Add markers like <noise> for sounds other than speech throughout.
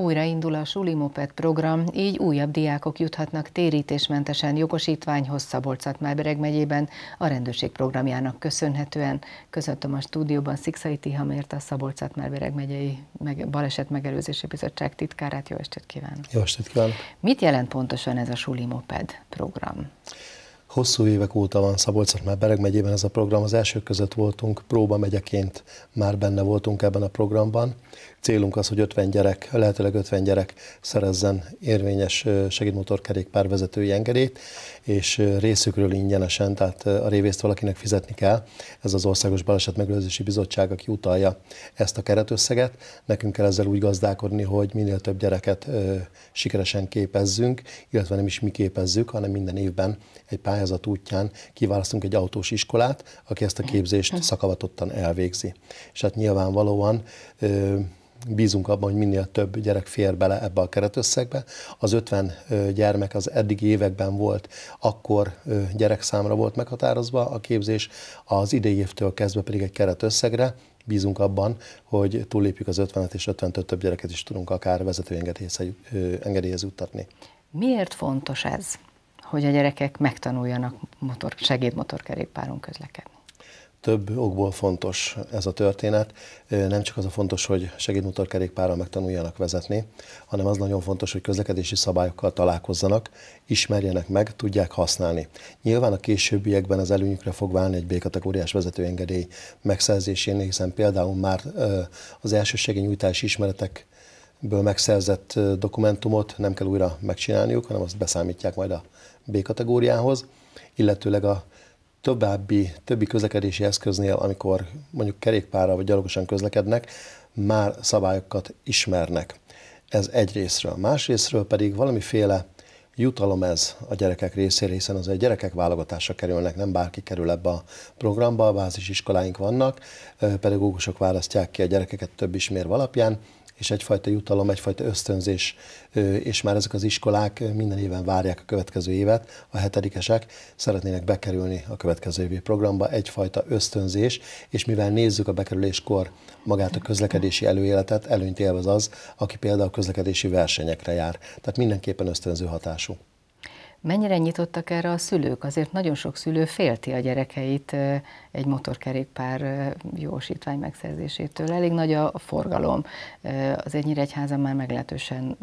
Újraindul a Suli program, így újabb diákok juthatnak térítésmentesen jogosítványhoz szabolcs szatmárbereg megyében a rendőrség programjának köszönhetően. Közöttem a stúdióban Szikszai Tihamért, a szabolcs szatmárbereg megyei Baleset Megelőzési Bizottság titkárát. Jó estét kívánok! Jó estét kívánok! Mit jelent pontosan ez a sulimoped program? Hosszú évek óta van szabolcs már Bereg megyében ez a program, az elsők között voltunk, próba megyeként már benne voltunk ebben a programban. Célunk az, hogy 50 gyerek, lehetőleg 50 gyerek szerezzen érvényes segédmotorkerékpár vezetői engedélyt, és részükről ingyenesen, tehát a révészt valakinek fizetni kell. Ez az Országos Baleset Megőrzési Bizottság, aki utalja ezt a keretösszeget. Nekünk kell ezzel úgy gazdálkodni, hogy minél több gyereket sikeresen képezzünk, illetve nem is mi képezzük, hanem minden évben egy pályán pályázat útján kiválasztunk egy autós iskolát, aki ezt a képzést szakavatottan elvégzi. És hát nyilvánvalóan bízunk abban, hogy minél több gyerek fér bele ebbe a keretösszegbe. Az 50 gyermek az eddigi években volt, akkor gyerekszámra volt meghatározva a képzés, az idei évtől kezdve pedig egy keretösszegre, bízunk abban, hogy túllépjük az 50 és 50 több gyereket is tudunk akár vezetőengedélyhez engedélyhez juttatni. Miért fontos ez? hogy a gyerekek megtanuljanak motor, segédmotorkerékpáron közlekedni. Több okból fontos ez a történet. Nem csak az a fontos, hogy segédmotorkerékpáron megtanuljanak vezetni, hanem az nagyon fontos, hogy közlekedési szabályokkal találkozzanak, ismerjenek meg, tudják használni. Nyilván a későbbiekben az előnyükre fog válni egy B-kategóriás vezetőengedély megszerzésén, hiszen például már az elsősegélynyújtási ismeretek ből megszerzett dokumentumot nem kell újra megcsinálniuk, hanem azt beszámítják majd a B kategóriához, illetőleg a további, többi közlekedési eszköznél, amikor mondjuk kerékpárral vagy gyalogosan közlekednek, már szabályokat ismernek. Ez egy részről. más részről pedig valamiféle jutalom ez a gyerekek részére, hiszen azért gyerekek válogatásra kerülnek, nem bárki kerül ebbe a programba, a bázisiskoláink vannak, pedagógusok választják ki a gyerekeket több ismér alapján, és egyfajta jutalom, egyfajta ösztönzés, és már ezek az iskolák minden éven várják a következő évet, a hetedikesek szeretnének bekerülni a következő évi programba, egyfajta ösztönzés, és mivel nézzük a bekerüléskor magát a közlekedési előéletet, előnyt élvez az, aki például közlekedési versenyekre jár. Tehát mindenképpen ösztönző hatású. Mennyire nyitottak erre a szülők? Azért nagyon sok szülő félti a gyerekeit egy motorkerékpár jósítvány megszerzésétől. Elég nagy a forgalom. Az egy egyháza már meglehetősen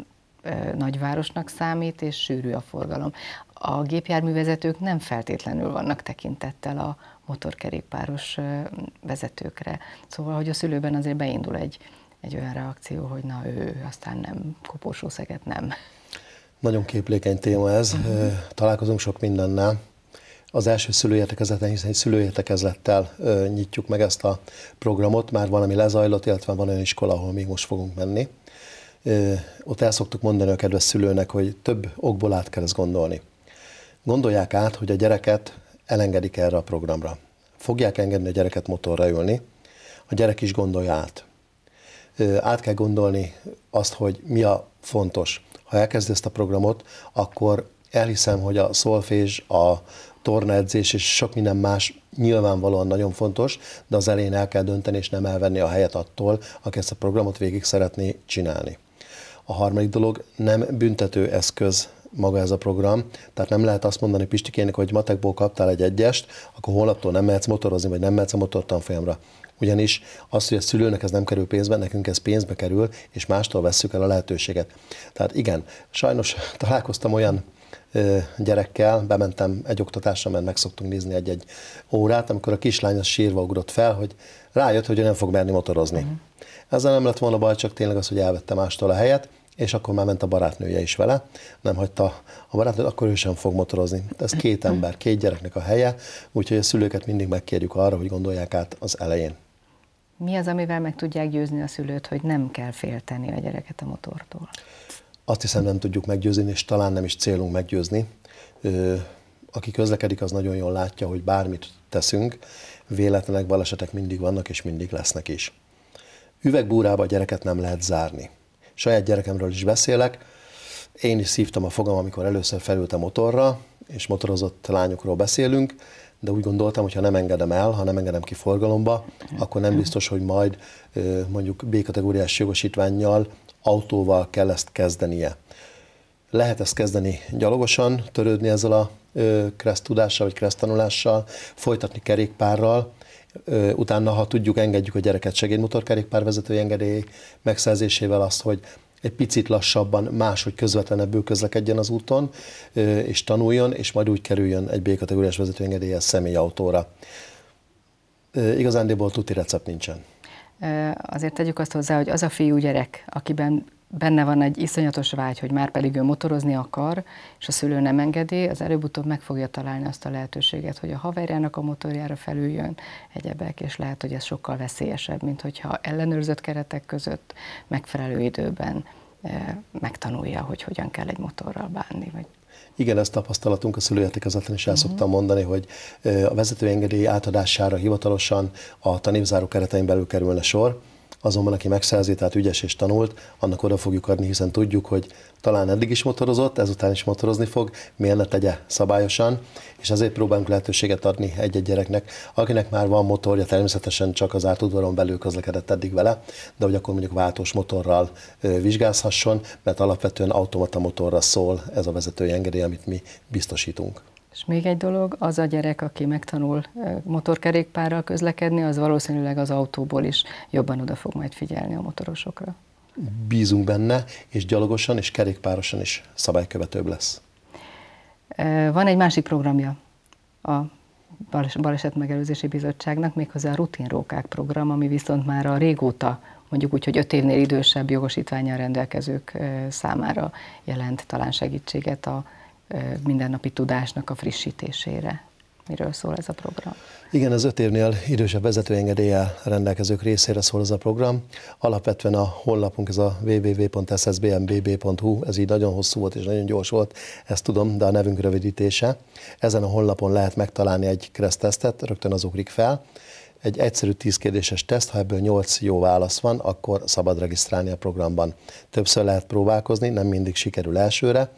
nagyvárosnak számít, és sűrű a forgalom. A gépjárművezetők nem feltétlenül vannak tekintettel a motorkerékpáros vezetőkre. Szóval, hogy a szülőben azért beindul egy, egy olyan reakció, hogy na ő aztán nem, koporsószeget nem. Nagyon képlékeny téma ez, uh-huh. találkozunk sok mindennel. Az első szülőértekezleten, hiszen egy szülőértekezlettel nyitjuk meg ezt a programot, már valami lezajlott, illetve van olyan iskola, ahol még most fogunk menni. Ott el szoktuk mondani a kedves szülőnek, hogy több okból át kell ezt gondolni. Gondolják át, hogy a gyereket elengedik erre a programra. Fogják engedni a gyereket motorra ülni, a gyerek is gondolja át. Át kell gondolni azt, hogy mi a fontos ha elkezd ezt a programot, akkor elhiszem, hogy a szolfés, a tornaedzés és sok minden más nyilvánvalóan nagyon fontos, de az elején el kell dönteni és nem elvenni a helyet attól, aki ezt a programot végig szeretné csinálni. A harmadik dolog, nem büntető eszköz maga ez a program, tehát nem lehet azt mondani Pistikének, hogy matekból kaptál egy egyest, akkor holnaptól nem mehetsz motorozni, vagy nem mehetsz a motortanfolyamra. Ugyanis az, hogy a szülőnek ez nem kerül pénzbe, nekünk ez pénzbe kerül, és mástól vesszük el a lehetőséget. Tehát igen, sajnos <laughs> találkoztam olyan gyerekkel, bementem egy oktatásra, mert meg szoktunk nézni egy-egy órát, amikor a kislány az sírva ugrott fel, hogy rájött, hogy ő nem fog merni motorozni. Uh-huh. Ezzel nem lett volna baj, csak tényleg az, hogy elvette mástól a helyet, és akkor már ment a barátnője is vele, nem hagyta a barátnőt, akkor ő sem fog motorozni. Ez két <clears throat> ember, két gyereknek a helye, úgyhogy a szülőket mindig megkérjük arra, hogy gondolják át az elején. Mi az, amivel meg tudják győzni a szülőt, hogy nem kell félteni a gyereket a motortól? Azt hiszem nem tudjuk meggyőzni, és talán nem is célunk meggyőzni. Ö, aki közlekedik, az nagyon jól látja, hogy bármit teszünk, véletlenek, balesetek mindig vannak, és mindig lesznek is. Üvegbúrába a gyereket nem lehet zárni. Saját gyerekemről is beszélek. Én is szívtam a fogam, amikor először felültem motorra, és motorozott lányokról beszélünk de úgy gondoltam, hogy ha nem engedem el, ha nem engedem ki forgalomba, akkor nem biztos, hogy majd mondjuk B-kategóriás jogosítványjal, autóval kell ezt kezdenie. Lehet ezt kezdeni gyalogosan, törődni ezzel a kereszt tudással, vagy kereszt tanulással, folytatni kerékpárral, utána, ha tudjuk, engedjük a gyereket segédmotorkerékpárvezetői engedély megszerzésével azt, hogy egy picit lassabban, máshogy közvetlenebbül közlekedjen az úton, és tanuljon, és majd úgy kerüljön egy B-kategóriás vezetőengedélyes személyautóra. Igazándiból tuti recept nincsen. Azért tegyük azt hozzá, hogy az a fiú gyerek, akiben benne van egy iszonyatos vágy, hogy már pedig ő motorozni akar, és a szülő nem engedi, az előbb-utóbb meg fogja találni azt a lehetőséget, hogy a haverjának a motorjára felüljön egyebek, és lehet, hogy ez sokkal veszélyesebb, mint hogyha ellenőrzött keretek között megfelelő időben e, megtanulja, hogy hogyan kell egy motorral bánni, vagy igen, ezt tapasztalatunk a szülőértekezetlen is el uh-huh. szoktam mondani, hogy eh, a vezetőengedély átadására hivatalosan a tanévzáró keretein belül kerülne sor, azonban aki megszerzi, tehát ügyes és tanult, annak oda fogjuk adni, hiszen tudjuk, hogy talán eddig is motorozott, ezután is motorozni fog, miért ne tegye szabályosan, és ezért próbálunk lehetőséget adni egy-egy gyereknek, akinek már van motorja, természetesen csak az átudvaron belül közlekedett eddig vele, de hogy akkor mondjuk váltós motorral vizsgázhasson, mert alapvetően automata motorra szól ez a vezetői engedély, amit mi biztosítunk. És még egy dolog, az a gyerek, aki megtanul motorkerékpárral közlekedni, az valószínűleg az autóból is jobban oda fog majd figyelni a motorosokra. Bízunk benne, és gyalogosan és kerékpárosan is szabálykövetőbb lesz. Van egy másik programja a Baleset Megelőzési Bizottságnak, méghozzá a rutinrókák program, ami viszont már a régóta, mondjuk úgy, hogy öt évnél idősebb jogosítványal rendelkezők számára jelent talán segítséget a mindennapi tudásnak a frissítésére. Miről szól ez a program? Igen, az öt évnél idősebb vezetőengedéllyel rendelkezők részére szól ez a program. Alapvetően a honlapunk, ez a www.ssbmbb.hu, ez így nagyon hosszú volt és nagyon gyors volt, ezt tudom, de a nevünk rövidítése. Ezen a honlapon lehet megtalálni egy kereszt rögtön az ugrik fel, egy egyszerű tízkérdéses kérdéses teszt, ha ebből 8 jó válasz van, akkor szabad regisztrálni a programban. Többször lehet próbálkozni, nem mindig sikerül elsőre,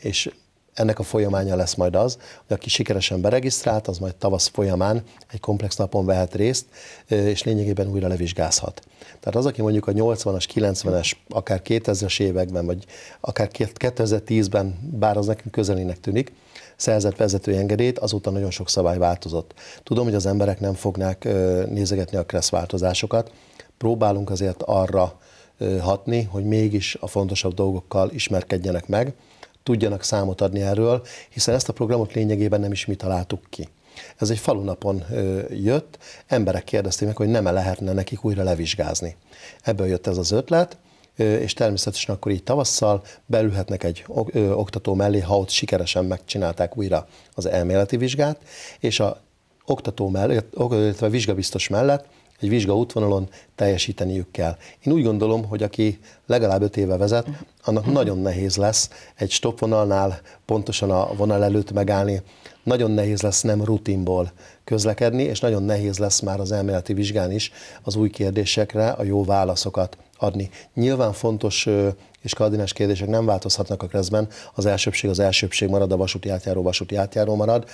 és ennek a folyamánya lesz majd az, hogy aki sikeresen beregisztrált, az majd tavasz folyamán egy komplex napon vehet részt, és lényegében újra levizsgázhat. Tehát az, aki mondjuk a 80-as, 90-es, akár 2000-es években, vagy akár 2010-ben, bár az nekünk közelének tűnik, szerzett vezetői engedélyt, azóta nagyon sok szabály változott. Tudom, hogy az emberek nem fognák nézegetni a kressz változásokat, próbálunk azért arra hatni, hogy mégis a fontosabb dolgokkal ismerkedjenek meg, tudjanak számot adni erről, hiszen ezt a programot lényegében nem is mi találtuk ki. Ez egy falunapon jött, emberek kérdezték meg, hogy nem-e lehetne nekik újra levizsgázni. Ebből jött ez az ötlet, és természetesen akkor így tavasszal belülhetnek egy oktató mellé, ha ott sikeresen megcsinálták újra az elméleti vizsgát, és a oktató mellett, illetve vizsgabiztos mellett egy vizsga útvonalon teljesíteniük kell. Én úgy gondolom, hogy aki legalább öt éve vezet, annak nagyon nehéz lesz egy stopvonalnál pontosan a vonal előtt megállni, nagyon nehéz lesz nem rutinból közlekedni, és nagyon nehéz lesz már az elméleti vizsgán is az új kérdésekre a jó válaszokat adni. Nyilván fontos és kardinális kérdések nem változhatnak a kreszben, az elsőbség az elsőbség marad, a vasúti átjáró vasúti átjáró marad,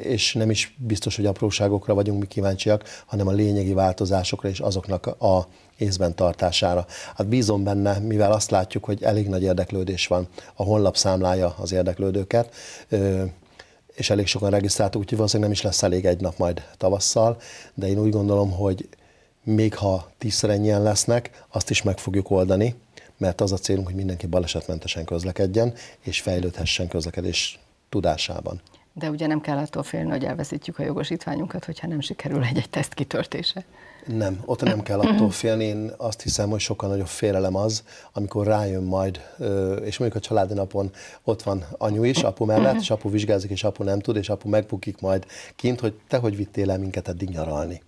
és nem is biztos, hogy apróságokra vagyunk mi kíváncsiak, hanem a lényegi változásokra és azoknak a észben tartására. Hát bízom benne, mivel azt látjuk, hogy elég nagy érdeklődés van, a honlap számlája az érdeklődőket, és elég sokan regisztráltuk, úgyhogy valószínűleg nem is lesz elég egy nap majd tavasszal, de én úgy gondolom, hogy még ha tízszer ennyien lesznek, azt is meg fogjuk oldani, mert az a célunk, hogy mindenki balesetmentesen közlekedjen, és fejlődhessen közlekedés tudásában. De ugye nem kell attól félni, hogy elveszítjük a jogosítványunkat, hogyha nem sikerül egy-egy teszt kitörtése. Nem, ott nem kell attól félni. Én azt hiszem, hogy sokkal nagyobb félelem az, amikor rájön majd, és mondjuk a családi napon ott van anyu is, apu mellett, és apu vizsgázik, és apu nem tud, és apu megbukik majd kint, hogy te hogy vittél el minket eddig nyaralni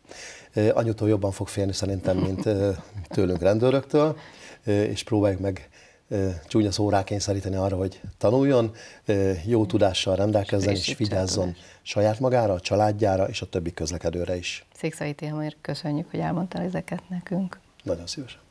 anyutól jobban fog félni szerintem, mint tőlünk rendőröktől, és próbáljuk meg csúnya szórá kényszeríteni arra, hogy tanuljon, jó tudással rendelkezzen és, és vigyázzon saját magára, a családjára és a többi közlekedőre is. Székszai Tilmér, köszönjük, hogy elmondtál ezeket nekünk. Nagyon szívesen.